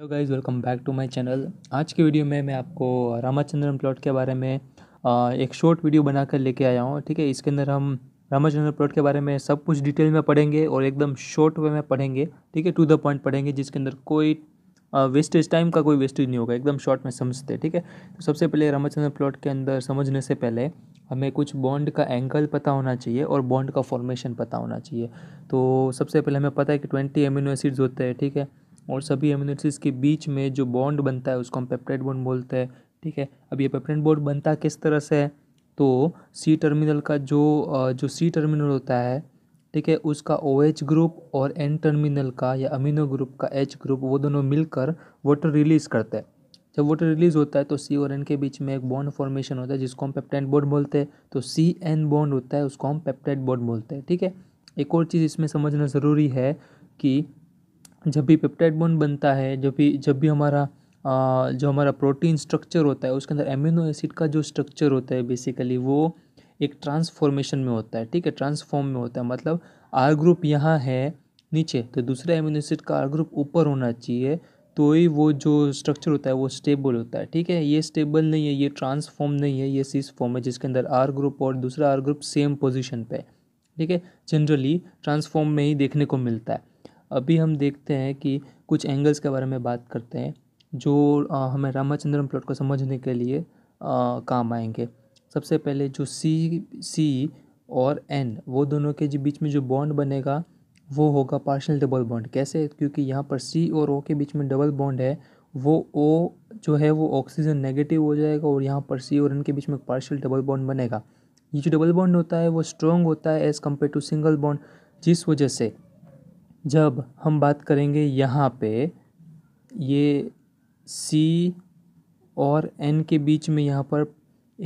hello guys welcome back to my channel आज के video में मैं आपको रामाचंद्रन प्लॉट के बारे में एक शॉर्ट वीडियो बनाकर लेके आया हूँ ठीक है इसके अंदर हम रामाचंद्रन प्लॉट के बारे में सब कुछ डिटेल में पढ़ेंगे और एकदम शॉर्ट वे में पढ़ेंगे ठीक है टू द पॉइंट पढ़ेंगे जिसके अंदर कोई वेस्टेज टाइम का कोई वेस्टेज नहीं होगा एकदम शॉर्ट में समझते ठीक है तो सबसे पहले रामाचंद्रन प्लॉट के अंदर समझने से पहले हमें कुछ बॉन्ड का एंगल पता होना चाहिए और बॉन्ड का फॉर्मेशन पता होना चाहिए तो सबसे पहले हमें पता है कि ट्वेंटी एमिनो एसिड्स होते हैं ठीक है और सभी एमिनोसिस के बीच में जो बॉन्ड बनता है उसको हम पेप्टाइड बॉन्ड बोलते हैं ठीक है अब ये पेप्टाइड बॉन्ड बनता किस तरह से है तो सी टर्मिनल का जो जो सी टर्मिनल होता है ठीक है उसका ओ OH ग्रुप और एन टर्मिनल का या अमीनो ग्रुप का एच ग्रुप वो दोनों मिलकर वाटर रिलीज़ करते हैं जब वाटर रिलीज़ होता है तो सी और एन के बीच में एक बॉन्ड फॉर्मेशन होता है जिसको हम पेप्टाइड बॉन्ड बोलते हैं तो सी एन बॉन्ड होता है उसको हम पेप्टाइड बॉन्ड बोलते हैं ठीक है एक और चीज़ इसमें समझना ज़रूरी है कि जब भी पेप्टाइड बॉन्ड बनता है जब भी जब भी हमारा जो हमारा प्रोटीन स्ट्रक्चर होता है उसके अंदर एमिनो एसिड का जो स्ट्रक्चर होता है बेसिकली वो एक ट्रांसफॉर्मेशन में होता है ठीक है ट्रांसफॉर्म में होता है मतलब आर ग्रुप यहाँ है नीचे तो दूसरा एमिनो एसिड का आर ग्रुप ऊपर होना चाहिए तो ही वो जो स्ट्रक्चर होता है वो स्टेबल होता है ठीक है ये स्टेबल नहीं है ये ट्रांसफॉर्म नहीं है ये सीस फॉर्म है जिसके अंदर आर ग्रुप और दूसरा आर ग्रुप सेम पोजिशन पर ठीक है जनरली ट्रांसफॉर्म में ही देखने को मिलता है अभी हम देखते हैं कि कुछ एंगल्स के बारे में बात करते हैं जो हमें रामाचंद्रम प्लॉट को समझने के लिए काम आएंगे सबसे पहले जो सी सी और एन वो दोनों के बीच में जो बॉन्ड बनेगा वो होगा पार्शल डबल बॉन्ड कैसे क्योंकि यहाँ पर सी और ओ के बीच में डबल बॉन्ड है वो ओ जो है वो ऑक्सीजन नेगेटिव हो जाएगा और यहाँ पर सी और एन के बीच में पार्शियल डबल बॉन्ड बनेगा ये जो डबल बॉन्ड होता है वो स्ट्रॉन्ग होता है as compare to single bond जिस वजह से जब हम बात करेंगे यहाँ पे ये सी और एन के बीच में यहाँ पर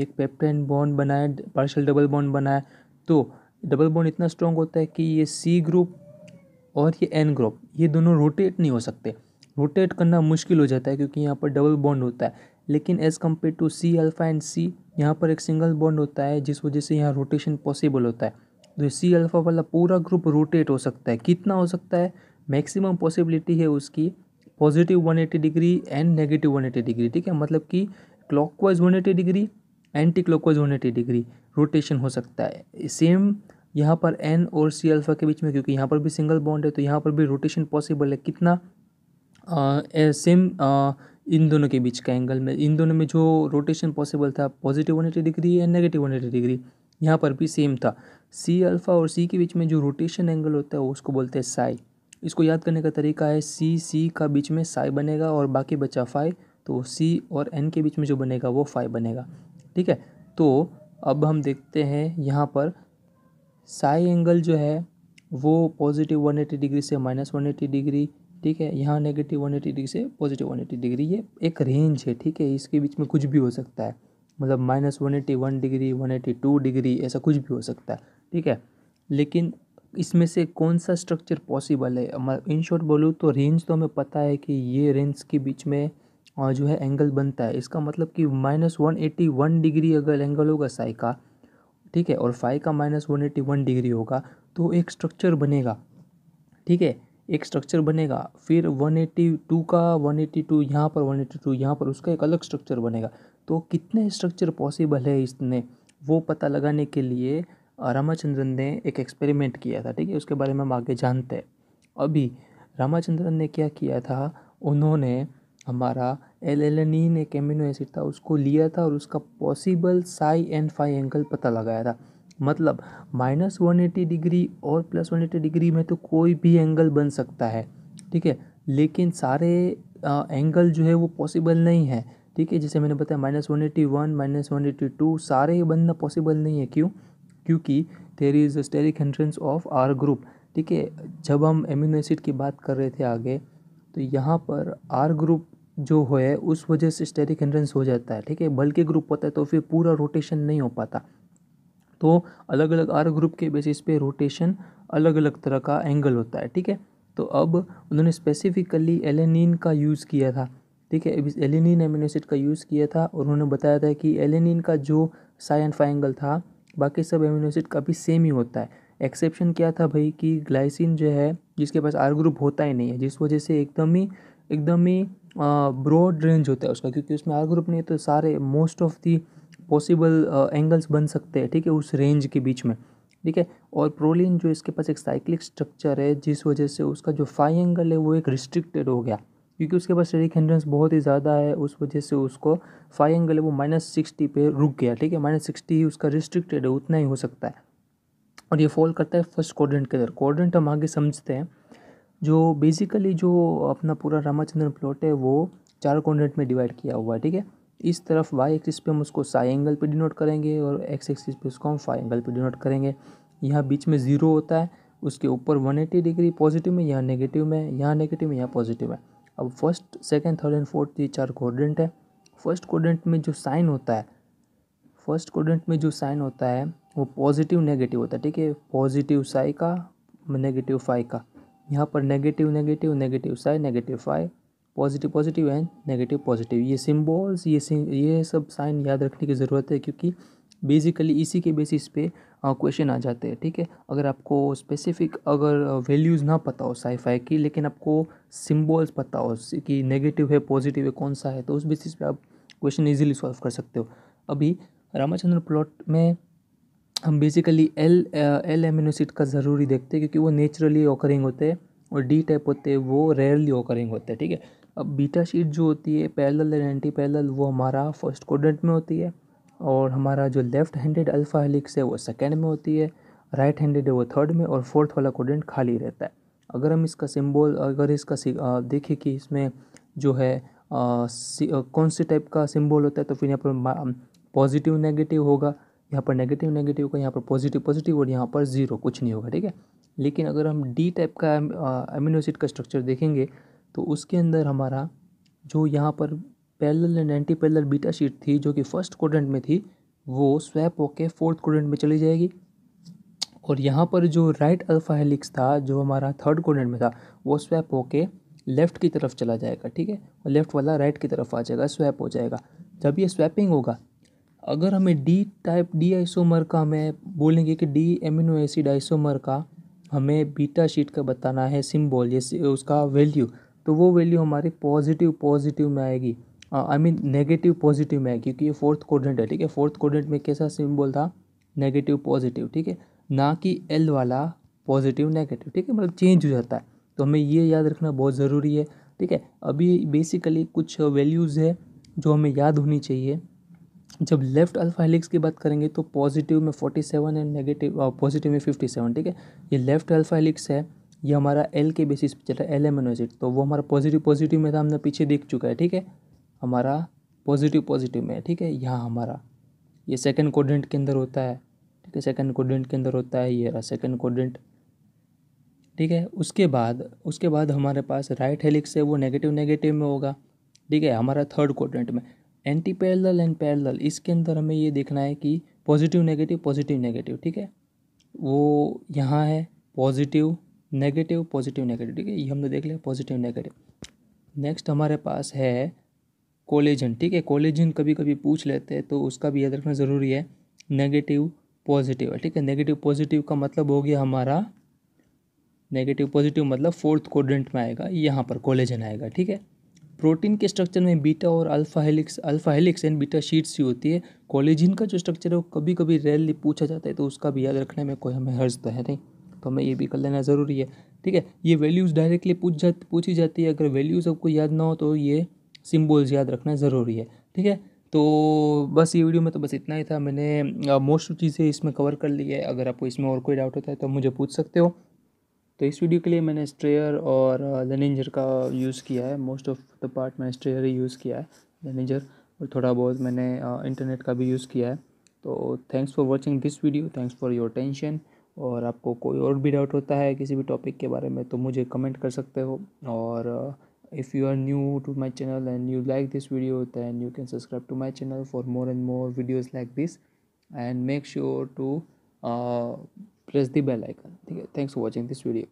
एक पेप्टाइन बॉन्ड बनाए पार्शल डबल बॉन्ड बनाए तो डबल बॉन्ड इतना स्ट्रॉन्ग होता है कि ये सी ग्रुप और ये एन ग्रुप ये दोनों रोटेट नहीं हो सकते रोटेट करना मुश्किल हो जाता है क्योंकि यहाँ पर डबल बॉन्ड होता है लेकिन as compare to C alpha and C यहाँ पर एक सिंगल बॉन्ड होता है जिस वजह से यहाँ रोटेशन पॉसिबल होता है तो सी अल्फ़ा वाला पूरा ग्रुप रोटेट हो सकता है कितना हो सकता है मैक्सिमम पॉसिबिलिटी है उसकी positive 180 degree and negative 180 degree ठीक है मतलब कि clockwise 180 degree anti clockwise 180 degree rotation हो सकता है सेम यहाँ पर एन और सी अल्फ़ा के बीच में क्योंकि यहाँ पर भी सिंगल बॉन्ड है तो यहाँ पर भी रोटेशन पॉसिबल है कितना सेम इन दोनों के बीच का एंगल में इन दोनों में जो रोटेशन पॉसिबल था positive eighty degree and negative eighty degree यहाँ पर भी सेम था सी अल्फ़ा और सी के बीच में जो रोटेशन एंगल होता है उसको बोलते हैं साई इसको याद करने का तरीका है सी सी का बीच में साई बनेगा और बाकी बचा फाई तो सी और एन के बीच में जो बनेगा वो फाई बनेगा ठीक है तो अब हम देखते हैं यहाँ पर साई एंगल जो है वो पॉजिटिव वन एटी डिग्री से माइनस वन एटी डिग्री ठीक है यहाँ नेगेटिव वन एटी डिग्री से पॉजिटिव वन एटी डिग्री ये एक रेंज है ठीक है इसके बीच में कुछ भी हो सकता है मतलब minus one eighty one degree one eighty two degree ऐसा कुछ भी हो सकता है ठीक है लेकिन इसमें से कौन सा स्ट्रक्चर पॉसिबल है इन शॉर्ट बोलूँ तो रेंज तो हमें पता है कि ये रेंज के बीच में जो है एंगल बनता है इसका मतलब कि minus one eighty one degree अगर एंगल होगा साई का ठीक है और फाई का minus one eighty one degree होगा तो एक स्ट्रक्चर बनेगा ठीक है एक स्ट्रक्चर बनेगा फिर वन एटी टू का वन एटी टू यहाँ पर वन एटी टू यहाँ पर उसका एक अलग स्ट्रक्चर बनेगा तो कितने स्ट्रक्चर पॉसिबल है इसने वो पता लगाने के लिए रामाचंद्रन ने एक एक्सपेरिमेंट किया था ठीक है उसके बारे में हम आगे जानते हैं अभी रामाचंद्रन ने क्या किया था उन्होंने हमारा एल एल एन ईन एक कैमिनो एसिड था उसको लिया था और उसका possible psi and phi angle पता लगाया था मतलब माइनस वन एटी डिग्री और प्लस वन एटी डिग्री में तो कोई भी एंगल बन सकता है ठीक है लेकिन सारे आ, एंगल जो है वो पॉसिबल नहीं है ठीक है जैसे मैंने बताया minus one eighty one minus one eighty two सारे बनना पॉसिबल नहीं है क्यों क्योंकि there is a steric hindrance of R group ठीक है जब हम एमिनो एसिड की बात कर रहे थे आगे तो यहाँ पर आर ग्रुप जो है उस वजह से स्टेरिक हेंड्रेंस हो जाता है ठीक है बल्कि ग्रुप होता है तो फिर पूरा रोटेशन नहीं हो पाता तो अलग अलग आर ग्रुप के बेसिस पे रोटेशन अलग अलग तरह का एंगल होता है ठीक है तो अब उन्होंने स्पेसिफिकली एलेनिन का यूज़ किया था ठीक है एलेनिन एमिनो एसिड का यूज़ किया था और उन्होंने बताया था कि एलेनिन का जो साइन फाइंगल था बाकी सब एमिनो एसिड काफ़ी सेम ही होता है एक्सेप्शन क्या था भाई कि ग्लाइसिन जो है जिसके पास आर ग्रुप होता ही नहीं है जिस वजह से एकदम ही एकदम ही ब्रॉड रेंज होता है उसका क्योंकि उसमें आर ग्रुप नहीं है तो सारे most of the possible angles बन सकते हैं ठीक है उस रेंज के बीच में ठीक है और प्रोलिन जो इसके पास एक साइक्लिक स्ट्रक्चर है जिस वजह से उसका जो फाई एंगल है वो एक रिस्ट्रिक्टेड हो गया क्योंकि उसके पास स्टेटिक हिंड्रेंस बहुत ही ज़्यादा है उस वजह से उसको फाइव एंगल है वो माइनस सिक्सटी पे रुक गया ठीक है माइनस सिक्सटी ही उसका रिस्ट्रिक्टेड है उतना ही हो सकता है और ये फॉल करता है फर्स्ट कॉर्डेंट के अंदर कॉर्डेंट हम आगे समझते हैं जो बेसिकली जो अपना पूरा रामाचंद्रन प्लॉट है वो चार कॉर्डेंट में डिवाइड किया हुआ है ठीक है इस तरफ वाई एक्सिस पे हम उसको साई एंगल पे डिनोट करेंगे और एक्स एक्सिस पे उसको हम फाई एंगल पे डिनोट करेंगे यहाँ बीच में ज़ीरो होता है उसके ऊपर 180 डिग्री पॉजिटिव में यहाँ नेगेटिव में यहाँ नेगेटिव में यहाँ पॉजिटिव है अब first second third and fourth ये चार कोडेंट है फर्स्ट कोडेंट में जो साइन होता है फर्स्ट कोडेंट में जो साइन होता है वो पॉजिटिव नेगेटिव होता है ठीक है पॉजिटिव साई का नेगेटिव फाई का यहाँ पर negative negative negative psi negative phi positive positive and negative positive ये सिम्बॉल्स ये ये सब साइन याद रखने की ज़रूरत है क्योंकि बेसिकली इसी के बेसिस पे क्वेश्चन आ जाते हैं ठीक है अगर आपको स्पेसिफिक अगर वैल्यूज़ ना पता हो साईफाई की लेकिन आपको सिंबल्स पता हो कि नेगेटिव है पॉजिटिव है कौन सा है तो उस बेसिस पे आप क्वेश्चन इजीली सॉल्व कर सकते हो अभी रामाचंद्र प्लॉट में हम बेसिकली एल एल एमिनोसिड का ज़रूरी देखते हैं क्योंकि वो नेचुरली ऑकरिंग होते हैं और डी टाइप होते हैं वो रेयरली ऑकरिंग होते हैं ठीक है अब बीटा शीट जो होती है पैरल एंड एंटी पैरल वो हमारा फर्स्ट कोडेंट में होती है और हमारा जो लेफ़्ट हैंडेड अल्फ़ा हेलिक्स है वो सेकेंड में होती है राइट हैंडेड है वो थर्ड में और फोर्थ वाला कोडेंट खाली रहता है अगर हम इसका सिंबल अगर इसका देखें कि इसमें जो है आ, सी, आ, कौन से टाइप का सिंबल होता है तो फिर यहाँ पर पॉजिटिव नेगेटिव होगा यहाँ पर नेगेटिव नेगेटिव होगा यहाँ पर पॉजिटिव पॉजिटिव और यहाँ पर ज़ीरो कुछ नहीं होगा ठीक है लेकिन अगर हम डी टाइप का एमिनोसिड का स्ट्रक्चर देखेंगे तो उसके अंदर हमारा जो यहाँ पर parallel and anti parallel beta sheet थी जो कि फर्स्ट क्वाड्रेंट में थी वो स्वैप होके फोर्थ क्वाड्रेंट में चली जाएगी और यहाँ पर जो राइट अल्फ़ा हेलिक्स था जो हमारा थर्ड क्वाड्रेंट में था वो स्वैप होके लेफ़्ट की तरफ चला जाएगा ठीक है और लेफ़्ट वाला राइट की तरफ आ जाएगा स्वैप हो जाएगा जब ये स्वैपिंग होगा अगर हमें डी टाइप डी आइसोमर का हमें बोलेंगे कि डी एमिनो एसिड आइसोमर का हमें बीटा शीट का बताना है सिम्बॉल ये उसका वैल्यू तो वो वैल्यू हमारी पॉजिटिव पॉजिटिव में आएगी आई मीन नेगेटिव पॉजिटिव में है क्योंकि ये फोर्थ कोडेंट है ठीक है फोर्थ कोडेंट में कैसा सिम्बल था नेगेटिव पॉजिटिव ठीक है ना कि एल वाला पॉजिटिव नेगेटिव ठीक है मतलब चेंज हो जाता है तो हमें ये याद रखना बहुत ज़रूरी है ठीक है अभी बेसिकली कुछ वैल्यूज़ है जो हमें याद होनी चाहिए जब लेफ्ट अल्फा हेलिक्स की बात करेंगे तो पॉजिटिव में forty seven and negative positive में फिफ्टी सेवन ठीक है ये लेफ्ट अल्फा हेलिक्स है ये हमारा एल के बेसिस पे चल रहा है एल एम तो वो हमारा पॉजिटिव पॉजिटिव में था हमने पीछे देख चुका है ठीक है हमारा पॉजिटिव पॉजिटिव में है ठीक है यहाँ हमारा ये सेकंड कोडेंट के अंदर होता है ठीक है सेकंड कोडेंट के अंदर होता है ये रहा सेकंड कोडेंट ठीक है उसके बाद उसके बाद हमारे पास राइट हेलिक्स है वो नेगेटिव नेगेटिव में होगा ठीक है हमारा थर्ड कोडेंट में एंटी पैरेलल एंड पैरेलल इसके अंदर हमें ये देखना है कि पॉजिटिव नेगेटिव पॉजिटिव नेगेटिव ठीक है वो यहाँ है पॉजिटिव नेगेटिव पॉजिटिव नेगेटिव ठीक है ये हमने देख लिया पॉजिटिव नेगेटिव नेक्स्ट हमारे पास है कोलेजन ठीक है कोलेजन कभी कभी पूछ लेते हैं तो उसका भी याद रखना ज़रूरी है नेगेटिव पॉजिटिव है ठीक है नेगेटिव पॉजिटिव का मतलब हो गया हमारा नेगेटिव पॉजिटिव मतलब फोर्थ कोडेंट में आएगा यहाँ पर कोलेजन आएगा ठीक है प्रोटीन के स्ट्रक्चर में बीटा और alpha helix alpha helix and beta sheets ही होती है कोलेजिन का जो स्ट्रक्चर है वो कभी कभी रेयरली पूछा जाता है तो उसका भी याद रखने में कोई हमें हर्ज तो है नहीं तो हमें ये भी कर लेना ज़रूरी है ठीक है ये वैल्यूज़ डायरेक्टली पूछ जा पूछी जाती है अगर वैल्यूज़ आपको याद ना हो तो ये सिम्बोल्स याद रखना ज़रूरी है ठीक है तो बस ये वीडियो में तो बस इतना ही था मैंने मोस्ट चीज़ें इसमें कवर कर ली है अगर आपको इसमें और कोई डाउट होता है तो मुझे पूछ सकते हो तो इस वीडियो के लिए मैंने स्ट्रेयर और लेनेंजर का यूज़ किया है मोस्ट ऑफ द पार्ट मैंने स्ट्रेयर ही यूज़ किया है लनेंजर और थोड़ा बहुत मैंने इंटरनेट का भी यूज़ किया है तो thanks for watching this video thanks for your attention और आपको कोई और भी डाउट होता है किसी भी टॉपिक के बारे में तो मुझे कमेंट कर सकते हो और if you are new to my channel and you like this video then you can subscribe to my channel for more and more videos like this and make sure to uh, press the bell icon thanks for watching this video